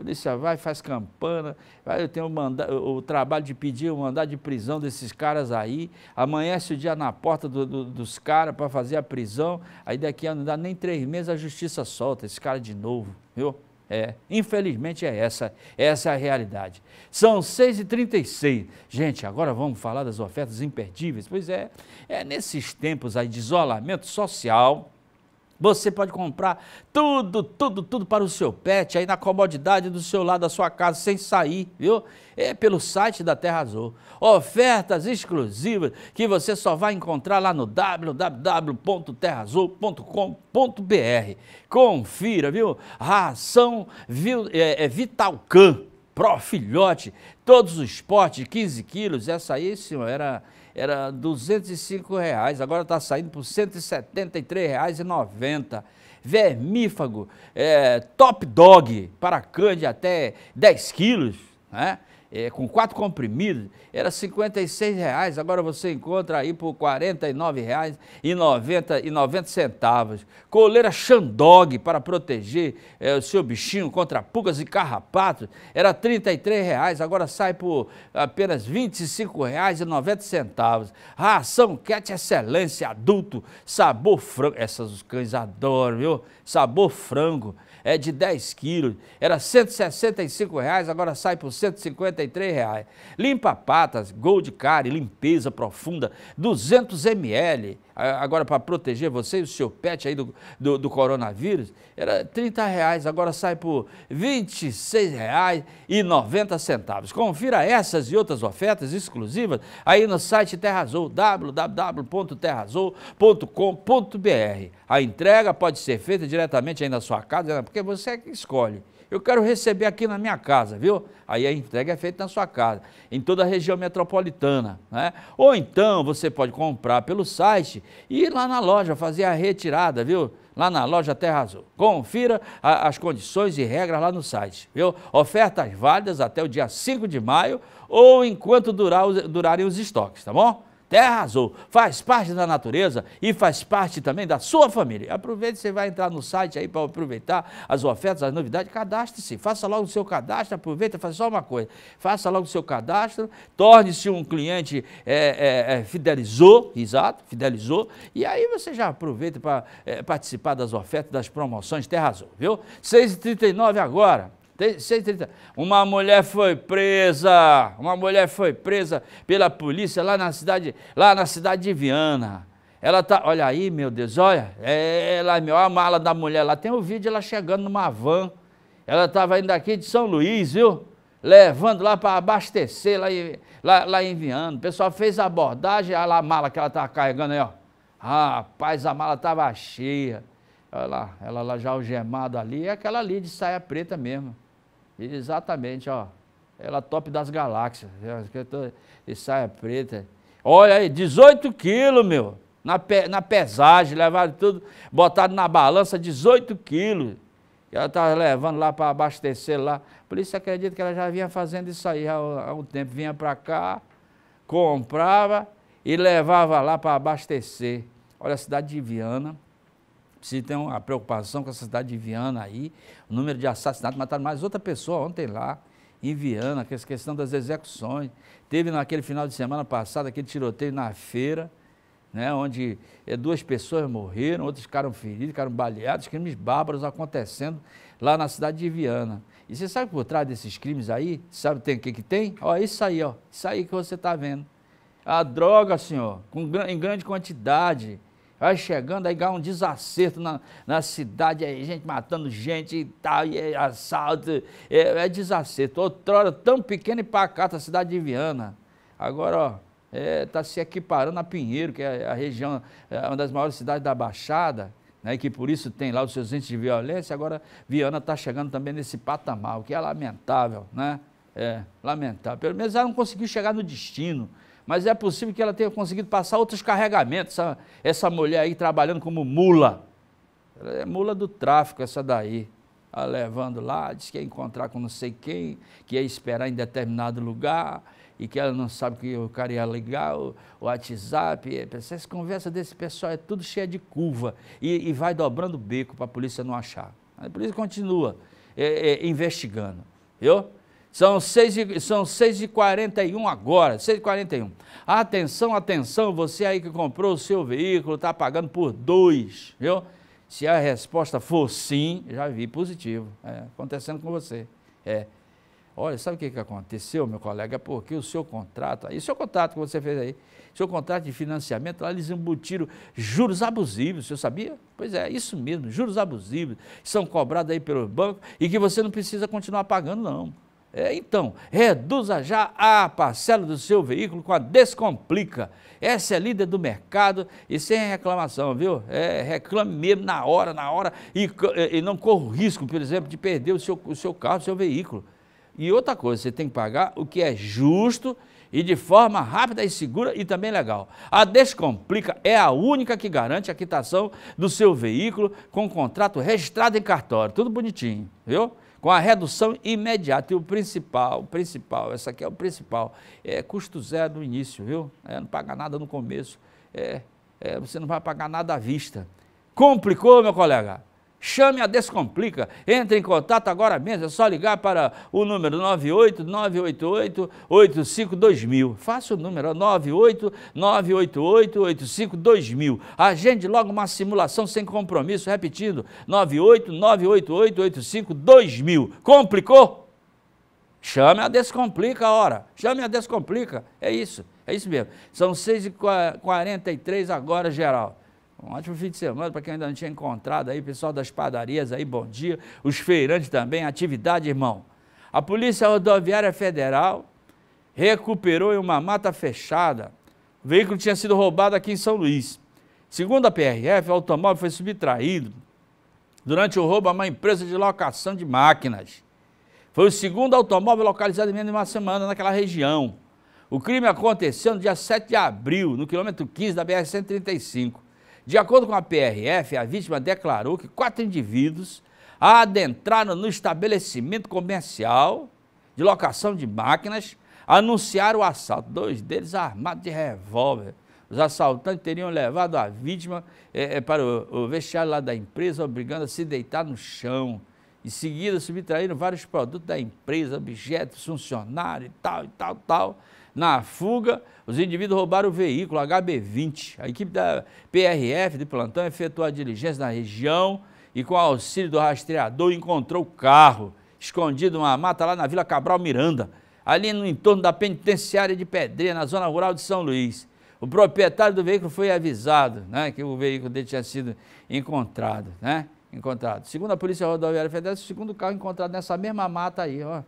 polícia vai, faz campana, vai, eu tenho o, manda, o trabalho de pedir o mandado de prisão desses caras aí, amanhece o dia na porta do, do, dos caras para fazer a prisão, aí daqui a não dá nem três meses a justiça solta esse cara de novo, viu? É, infelizmente é essa, essa é a realidade. São 6h36. Gente, agora vamos falar das ofertas imperdíveis. Pois é, é nesses tempos aí de isolamento social, você pode comprar tudo, tudo, tudo para o seu pet, aí na comodidade do seu lado, da sua casa, sem sair, viu? É pelo site da Terra Azul. Ofertas exclusivas que você só vai encontrar lá no www.terraazul.com.br. Confira, viu? Ração viu, é, é Vitalcan, Pro Filhote, todos os esportes, 15 quilos. Essa aí, senhor, era era 205 reais, agora está saindo por 173 reais e 90. Vermífago, é, top dog para cândido até 10 quilos, né? é, com quatro comprimidos, era R$ 56,00, agora você encontra aí por R$ 49,90. Coleira Xandog para proteger é, o seu bichinho contra pulgas e carrapatos, era R$ 33,00, agora sai por apenas R$ 25,90. Ração Cat Excelência Adulto, sabor frango, essas os cães adoram, viu? Sabor frango é, de 10 quilos, era R$ 165, reais, agora sai por R$ 153. Reais. Limpa patas, Gold Care, limpeza profunda, 200 ml agora para proteger você e o seu pet aí do, do, do, coronavírus, era 30 reais, agora sai por R$ 26,90. Confira essas e outras ofertas exclusivas aí no site Terra Azul, www.terrazul.com.br. A entrega pode ser feita diretamente aí na sua casa, né? porque você é que escolhe eu quero receber aqui na minha casa, viu? Aí a entrega é feita na sua casa, em toda a região metropolitana, né? Ou então você pode comprar pelo site e ir lá na loja fazer a retirada, viu? Lá na loja Terra Azul. Confira a, as condições e regras lá no site, viu? Ofertas válidas até o dia 5 de maio ou enquanto durar, durarem os estoques, tá bom? terra azul, faz parte da natureza e faz parte também da sua família. Aproveite, você vai entrar no site aí para aproveitar as ofertas, as novidades, cadastre-se, faça logo o seu cadastro, aproveita, faça só uma coisa, faça logo o seu cadastro, torne-se um cliente é, é, é fidelizou, exato, fidelizou, e aí você já aproveita para é, participar das ofertas, das promoções Terra Azul, viu? 6h39 agora. Uma mulher foi presa, uma mulher foi presa pela polícia lá na cidade, lá na cidade de Viana. Ela tá, olha aí, meu Deus, olha, ela, meu, é a mala da mulher lá, tem o um vídeo ela chegando numa van. Ela estava indo aqui de São Luís, viu? Levando lá para abastecer lá, lá, lá O pessoal fez a abordagem, olha lá a mala que ela estava carregando aí, ó. Rapaz, a mala estava cheia. Olha lá, ela lá já algemada ali, é aquela ali de saia preta mesmo. Exatamente, ó. Ela é top das galáxias. E saia preta. Olha aí, 18 quilos, meu. Na, pe, na pesagem, levaram tudo, botado na balança, 18 quilos. E ela estava levando lá para abastecer lá. Por isso acredito que ela já vinha fazendo isso aí há, há um tempo. Vinha para cá, comprava e levava lá para abastecer. Olha a cidade de Viana, Precisa tem uma preocupação com essa cidade de Viana aí, o número de assassinatos, mataram mais outra pessoa ontem lá, em Viana, com é essa questão das execuções. Teve naquele final de semana passado aquele tiroteio na feira, né, onde eh, duas pessoas morreram, outras ficaram feridas, ficaram baleadas, crimes bárbaros acontecendo lá na cidade de Viana. E você sabe por trás desses crimes aí? Sabe tem, o que, que tem? Ó, isso aí, ó, isso aí que você está vendo. A droga, senhor, com, em grande quantidade vai chegando, aí há um desacerto na, na cidade, aí gente matando gente e tal, e assalto, é, é desacerto. Outrora tão pequena e pacata a cidade de Viana. Agora, ó, está é, tá se equiparando a Pinheiro, que é a região, é uma das maiores cidades da Baixada, né, que por isso tem lá os seus índices de violência, agora Viana está chegando também nesse patamar, o que é lamentável, né? É, lamentável. Pelo menos ela não conseguiu chegar no destino, mas é possível que ela tenha conseguido passar outros carregamentos. Essa, essa mulher aí trabalhando como mula. Ela é mula do tráfico, essa daí. A tá levando lá, diz que ia encontrar com não sei quem, que ia esperar em determinado lugar, e que ela não sabe que o cara ia ligar, o, o WhatsApp. É, essa conversa desse pessoal é tudo cheia de curva e, e vai dobrando o beco para a polícia não achar. A polícia continua é, é, investigando. Viu? São 6h41 são agora, 6h41. Atenção, atenção, você aí que comprou o seu veículo, está pagando por dois, viu? Se a resposta for sim, já vi positivo, é, acontecendo com você. É. Olha, sabe o que, que aconteceu, meu colega? Porque o seu contrato, aí, seu é contrato que você fez aí, seu contrato de financiamento, lá eles embutiram juros abusivos, você sabia? Pois é, isso mesmo, juros abusivos, são cobrados aí pelo banco e que você não precisa continuar pagando, não. É, então, reduza já a parcela do seu veículo com a Descomplica. Essa é líder do mercado e sem reclamação, viu? É, reclame mesmo na hora, na hora e, e não corra o risco, por exemplo, de perder o seu, o seu carro, o seu veículo. E outra coisa, você tem que pagar o que é justo e de forma rápida e segura e também legal. A Descomplica é a única que garante a quitação do seu veículo com contrato registrado em cartório. Tudo bonitinho, viu? com a redução imediata. E o principal, o principal, essa aqui é o principal, é custo zero no início, viu? É, não paga nada no começo, é, é, você não vai pagar nada à vista. Complicou, meu colega? Chame a Descomplica. Entre em contato agora mesmo. É só ligar para o número 98988 Faça o número 98988 Agende logo uma simulação sem compromisso. Repetindo, 98988 Complicou? Chame a Descomplica, ora. Chame a Descomplica. É isso. É isso mesmo. São 6h43 agora, geral. Um ótimo fim de semana para quem ainda não tinha encontrado aí, pessoal das padarias aí, bom dia. Os feirantes também, atividade, irmão. A Polícia Rodoviária Federal recuperou em uma mata fechada. O veículo tinha sido roubado aqui em São Luís. Segundo a PRF, o automóvel foi subtraído durante o roubo a uma empresa de locação de máquinas. Foi o segundo automóvel localizado em menos de uma semana naquela região. O crime aconteceu no dia 7 de abril, no quilômetro 15 da BR-135. De acordo com a PRF, a vítima declarou que quatro indivíduos adentraram no estabelecimento comercial de locação de máquinas, anunciaram o assalto, dois deles armados de revólver. Os assaltantes teriam levado a vítima é, para o, o vestiário lá da empresa, obrigando a se deitar no chão. Em seguida, subtraíram vários produtos da empresa, objetos, funcionários e tal, e tal, tal. Na fuga, os indivíduos roubaram o veículo HB20. A equipe da PRF de plantão efetuou a diligência na região e, com auxílio do rastreador, encontrou o carro escondido numa mata lá na Vila Cabral Miranda, ali no entorno da penitenciária de Pedreira, na zona rural de São Luís. O proprietário do veículo foi avisado né, que o veículo dele tinha sido encontrado. Né? encontrado. Segundo a Polícia Rodoviária Federal, o segundo carro encontrado nessa mesma mata aí, ó.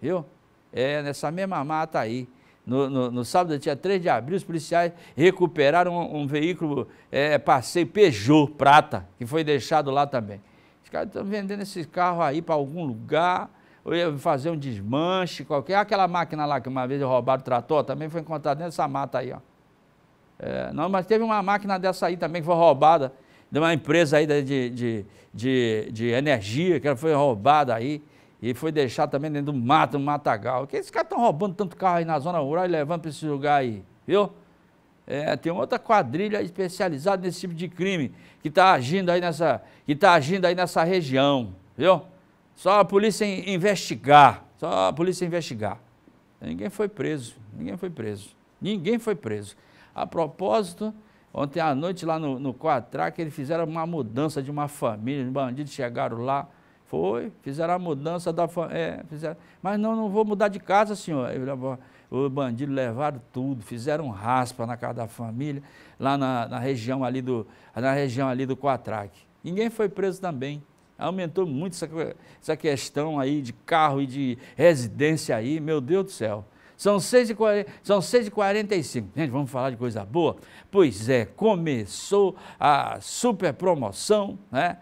Viu? É, nessa mesma mata aí no, no, no sábado, dia 3 de abril, os policiais recuperaram um, um veículo é, passeio Peugeot prata, que foi deixado lá também. Os caras estão vendendo esse carro aí para algum lugar, ou ia fazer um desmanche qualquer. Aquela máquina lá que uma vez roubaram o trator também foi encontrada nessa mata aí, ó. É, não, mas teve uma máquina dessa aí também que foi roubada, de uma empresa aí de, de, de, de energia, que ela foi roubada aí. E foi deixar também dentro do mato, no matagal. Que esses caras estão roubando tanto carro aí na zona rural e levando para esse lugar aí, viu? É, tem outra quadrilha especializada nesse tipo de crime que está agindo aí nessa, que tá agindo aí nessa região, viu? Só a polícia investigar, só a polícia investigar. Ninguém foi preso, ninguém foi preso, ninguém foi preso. A propósito, ontem à noite lá no, no Quatraque, eles fizeram uma mudança de uma família, os bandidos chegaram lá, foi, fizeram a mudança da é, fizeram, mas não, não vou mudar de casa, senhor. o bandido levaram tudo, fizeram um raspa na casa da família, lá na, na região ali do, na região ali do Coatraque. Ninguém foi preso também. Aumentou muito essa, essa questão aí de carro e de residência aí, meu Deus do céu. São 6h45. Gente, vamos falar de coisa boa? Pois é, começou a super promoção, né?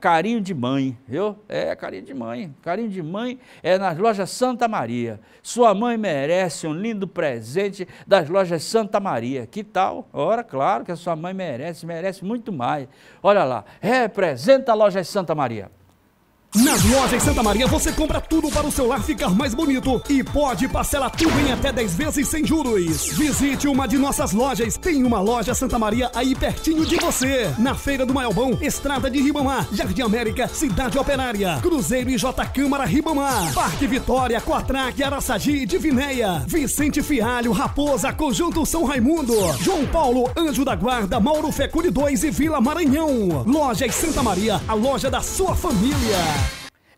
carinho de mãe, viu? É carinho de mãe. Carinho de mãe é nas lojas Santa Maria. Sua mãe merece um lindo presente das lojas Santa Maria. Que tal? Ora, claro que a sua mãe merece, merece muito mais. Olha lá, representa a loja Santa Maria. Nas lojas Santa Maria você compra tudo para o seu lar ficar mais bonito e pode parcelar tudo em até 10 vezes sem juros. Visite uma de nossas lojas. Tem uma loja Santa Maria aí pertinho de você. Na Feira do Maiobão, Estrada de Ribamar, Jardim América, Cidade Operária, Cruzeiro e J Câmara Ribamar, Parque Vitória, Quatraque, Araçagi e Divinéia, Vicente Fialho, Raposa, Conjunto São Raimundo, João Paulo, Anjo da Guarda, Mauro Fecuri 2 e Vila Maranhão. Lojas Santa Maria, a loja da sua família.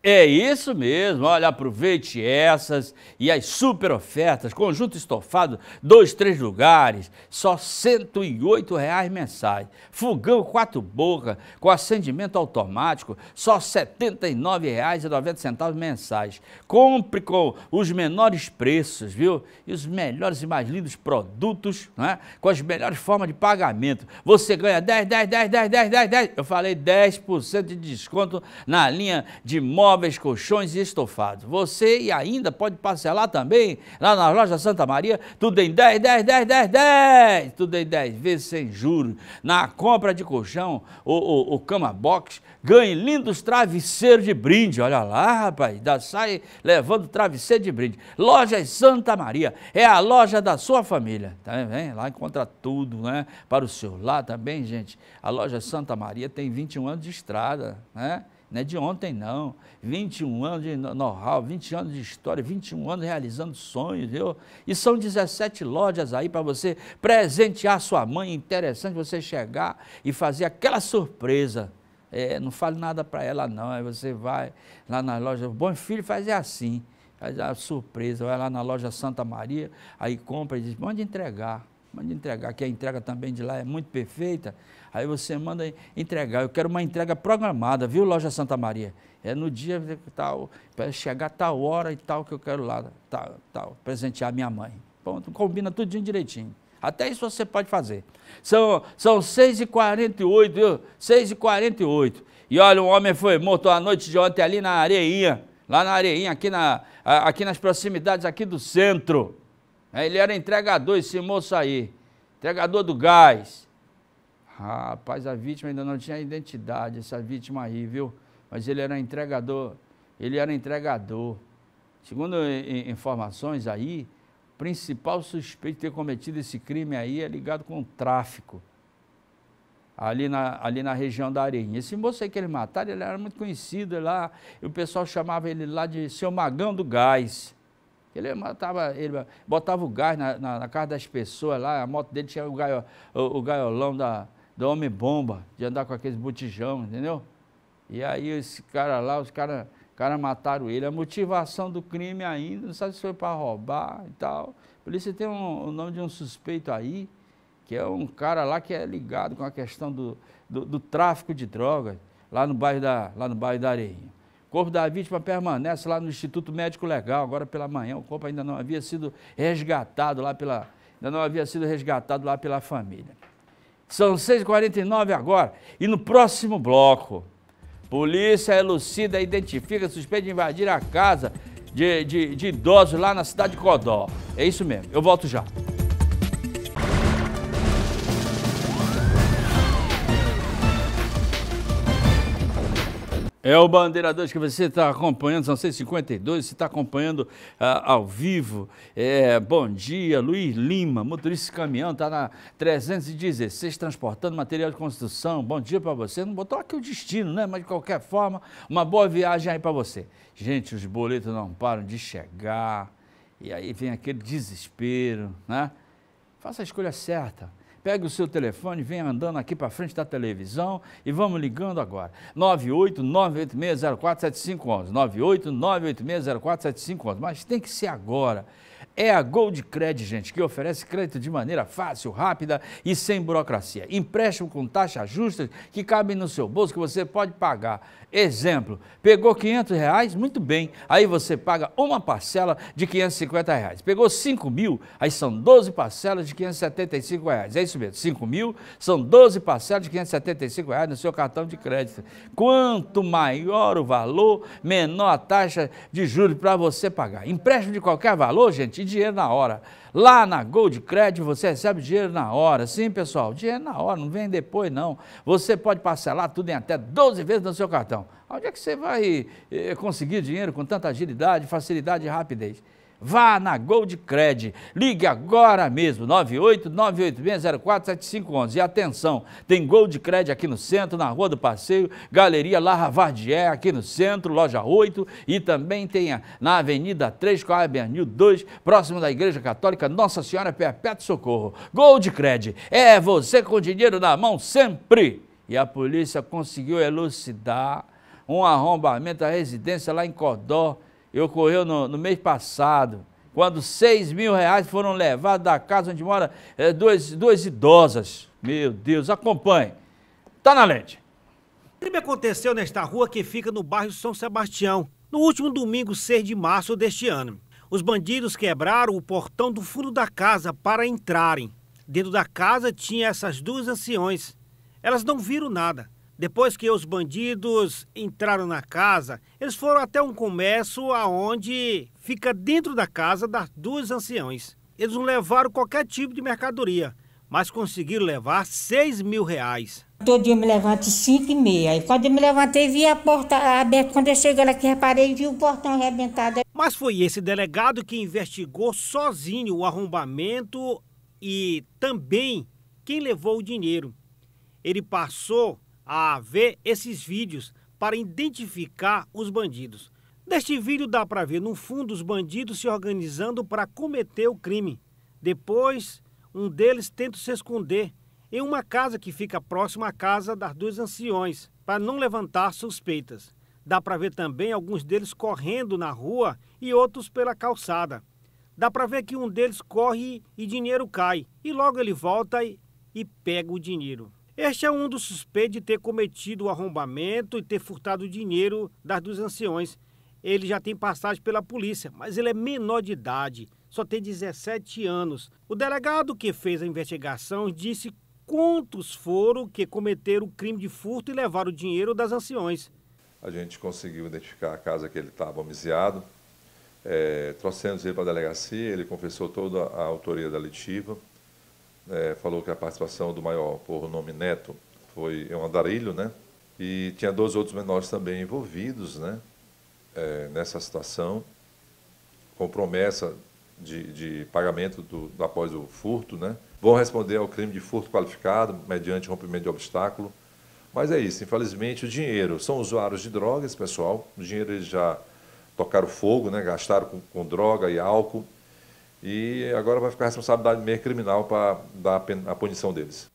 É isso mesmo, olha, aproveite essas e as super ofertas, conjunto estofado, dois, três lugares, só R$ 108,00 mensais. Fogão quatro boca com acendimento automático, só R$ 79,90 mensais. Compre com os menores preços, viu? E os melhores e mais lindos produtos, né? com as melhores formas de pagamento. Você ganha 10, 10, 10, 10, 10, 10, 10. Eu falei 10% de desconto na linha de móveis móveis, colchões e estofados. Você e ainda pode parcelar também lá na loja Santa Maria, tudo em 10, 10, 10, 10, 10, tudo em 10 vezes sem juros. Na compra de colchão ou, ou, ou cama box, ganhe lindos travesseiros de brinde. Olha lá, rapaz, Ainda sai levando travesseiro de brinde. Loja Santa Maria, é a loja da sua família. Tá vendo? Lá encontra tudo, né? Para o seu lar também, gente. A loja Santa Maria tem 21 anos de estrada, né? Não é de ontem, não. 21 anos de know-how, 20 anos de história, 21 anos realizando sonhos, viu? E são 17 lojas aí para você presentear sua mãe. Interessante você chegar e fazer aquela surpresa. É, não fale nada para ela, não. Aí você vai lá na loja, bom filho, faz assim. Faz a surpresa, vai lá na loja Santa Maria, aí compra e diz, mande entregar. Mande entregar, que a entrega também de lá é muito perfeita. Aí você manda entregar. Eu quero uma entrega programada, viu, Loja Santa Maria? É no dia tal, para chegar tal hora e tal que eu quero lá, tal, tal, presentear minha mãe. Ponto. combina tudinho direitinho. Até isso você pode fazer. São, são 6h48, viu? 6h48. E olha, um homem foi morto à noite de ontem ali na areinha. Lá na areinha, aqui, na, aqui nas proximidades aqui do centro. Ele era entregador, esse moço aí. Entregador do gás. Rapaz, a vítima ainda não tinha identidade, essa vítima aí, viu? Mas ele era entregador, ele era entregador. Segundo informações aí, o principal suspeito de ter cometido esse crime aí é ligado com o tráfico. Ali na, ali na região da Areinha. Esse moço aí que ele mataram, ele era muito conhecido lá. E o pessoal chamava ele lá de seu Magão do Gás. Ele matava, ele botava o gás na, na, na casa das pessoas lá, a moto dele tinha o, gaio, o, o gaiolão da, do homem-bomba, de andar com aqueles botijão, entendeu? E aí esse cara lá, os caras cara mataram ele. A motivação do crime ainda, não sabe se foi para roubar e tal. Por isso tem um, o nome de um suspeito aí, que é um cara lá que é ligado com a questão do, do, do tráfico de drogas, lá no bairro da, lá no bairro da Areinha. O corpo da vítima permanece lá no Instituto Médico Legal, agora pela manhã. O corpo ainda não havia sido resgatado lá pela, ainda não havia sido resgatado lá pela família. São 6h49 agora. E no próximo bloco, polícia elucida é identifica suspeito de invadir a casa de, de, de idosos lá na cidade de Codó. É isso mesmo. Eu volto já. É o Bandeirador que você está acompanhando, são 6 você está acompanhando ah, ao vivo. É, bom dia, Luiz Lima, motorista de caminhão, está na 316, transportando material de construção. Bom dia para você. Não botou aqui o destino, né? Mas de qualquer forma, uma boa viagem aí para você. Gente, os boletos não param de chegar, e aí vem aquele desespero, né? Faça a escolha certa Pegue o seu telefone, venha andando aqui para frente da televisão e vamos ligando agora. 98986047511. 98986047511. Mas tem que ser agora é a Gold Credit, gente, que oferece crédito de maneira fácil, rápida e sem burocracia. Empréstimo com taxas justas que cabem no seu bolso, que você pode pagar. Exemplo, pegou 500 reais? Muito bem, aí você paga uma parcela de 550 reais. Pegou 5 mil? Aí são 12 parcelas de 575 reais. É isso mesmo, 5 mil são 12 parcelas de 575 reais no seu cartão de crédito. Quanto maior o valor, menor a taxa de juros para você pagar. Empréstimo de qualquer valor, gente, dinheiro na hora. Lá na Gold Credit você recebe dinheiro na hora. Sim, pessoal, dinheiro na hora, não vem depois não. Você pode parcelar tudo em até 12 vezes no seu cartão. Onde é que você vai eh, conseguir dinheiro com tanta agilidade, facilidade e rapidez? Vá na Gold Ligue agora mesmo, 98986047511. E atenção, tem Gold aqui no centro, na Rua do Passeio, Galeria Larra Vardier, aqui no centro, loja 8. E também tem na Avenida 3, com a Avenida 2, próximo da Igreja Católica Nossa Senhora Perpétuo Socorro. Gold é você com dinheiro na mão sempre. E a polícia conseguiu elucidar um arrombamento da residência lá em Codó, e ocorreu no, no, mês passado, quando 6 mil reais foram levados da casa onde mora é, duas, duas idosas. Meu Deus, acompanhe. Tá na lente. O crime aconteceu nesta rua que fica no bairro São Sebastião, no último domingo 6 de março deste ano. Os bandidos quebraram o portão do fundo da casa para entrarem. Dentro da casa tinha essas duas anciões. Elas não viram nada. Depois que os bandidos entraram na casa, eles foram até um comércio aonde fica dentro da casa das duas anciãs. Eles não levaram qualquer tipo de mercadoria, mas conseguiram levar seis mil reais. Todo dia eu me levanto cinco e meia. E quando eu me levantei, vi a porta aberta. Quando eu cheguei aqui, reparei vi o portão arrebentado. Mas foi esse delegado que investigou sozinho o arrombamento e também quem levou o dinheiro. Ele passou a ver esses vídeos para identificar os bandidos. Neste vídeo dá para ver no fundo os bandidos se organizando para cometer o crime. Depois, um deles tenta se esconder em uma casa que fica próxima à casa das duas anciões, para não levantar suspeitas. Dá para ver também alguns deles correndo na rua e outros pela calçada. Dá para ver que um deles corre e dinheiro cai, e logo ele volta e, e pega o dinheiro. Este é um dos suspeitos de ter cometido o arrombamento e ter furtado o dinheiro das dos anciões. Ele já tem passagem pela polícia, mas ele é menor de idade, só tem 17 anos. O delegado que fez a investigação disse quantos foram que cometeram o crime de furto e levaram o dinheiro das anciões. A gente conseguiu identificar a casa que ele estava amiciado, é, eh, trouxemos ele para a delegacia, ele confessou toda a autoria da litiva, é, falou que a participação do maior, por nome Neto, foi um andarilho, né? E tinha dois outros menores também envolvidos, né? É, nessa situação, com promessa de, de pagamento do, após o furto, né? Vão responder ao crime de furto qualificado mediante rompimento de obstáculo. Mas é isso, infelizmente o dinheiro, são usuários de drogas, pessoal, o dinheiro eles já tocaram fogo, né? gastaram com, com droga e álcool, e agora vai ficar a responsabilidade meio criminal para dar a punição deles.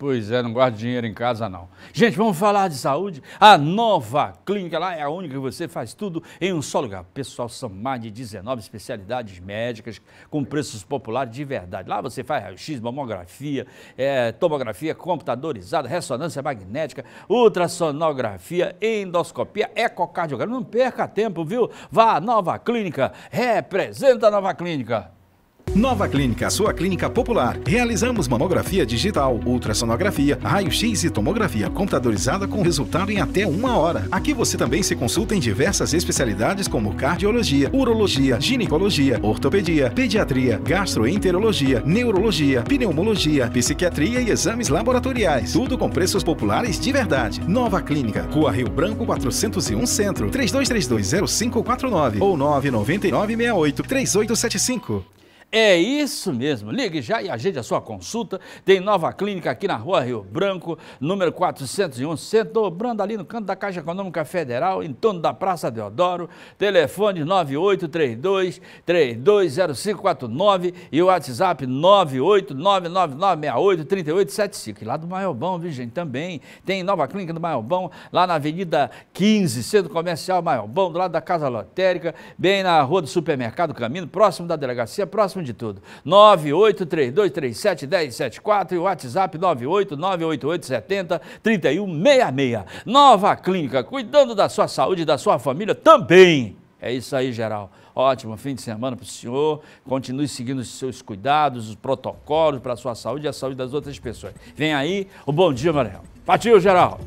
Pois é, não guarda dinheiro em casa não. Gente, vamos falar de saúde? A nova clínica lá é a única que você faz tudo em um só lugar. Pessoal, são mais de 19 especialidades médicas com preços populares de verdade. Lá você faz raio-x, mamografia, é, tomografia computadorizada, ressonância magnética, ultrassonografia, endoscopia, ecocardiograma. Não perca tempo, viu? Vá à nova clínica, representa a nova clínica. Nova Clínica, sua clínica popular. Realizamos mamografia digital, ultrassonografia, raio-x e tomografia computadorizada com resultado em até uma hora. Aqui você também se consulta em diversas especialidades como cardiologia, urologia, ginecologia, ortopedia, pediatria, gastroenterologia, neurologia, pneumologia, psiquiatria e exames laboratoriais. Tudo com preços populares de verdade. Nova Clínica, Rua Rio Branco 401 Centro, 32320549 ou 99968 3875. É isso mesmo. Ligue já e agende a sua consulta. Tem nova clínica aqui na rua Rio Branco, número 401, centro dobrando ali no canto da Caixa Econômica Federal, em torno da Praça Deodoro. Telefone 9832 320549 e o WhatsApp E Lá do Maiobão, viu gente, também. Tem nova clínica do Maiobão, lá na Avenida 15, Centro Comercial Maiobão, do lado da Casa Lotérica, bem na rua do Supermercado Caminho, próximo da delegacia, próximo próximo de tudo. 983237174 e o WhatsApp 98988703166. Nova Clínica, cuidando da sua saúde e da sua família também. É isso aí, geral. Ótimo fim de semana para o senhor. Continue seguindo os seus cuidados, os protocolos para a sua saúde e a saúde das outras pessoas. Vem aí um Bom Dia Amarelo. Partiu, geral!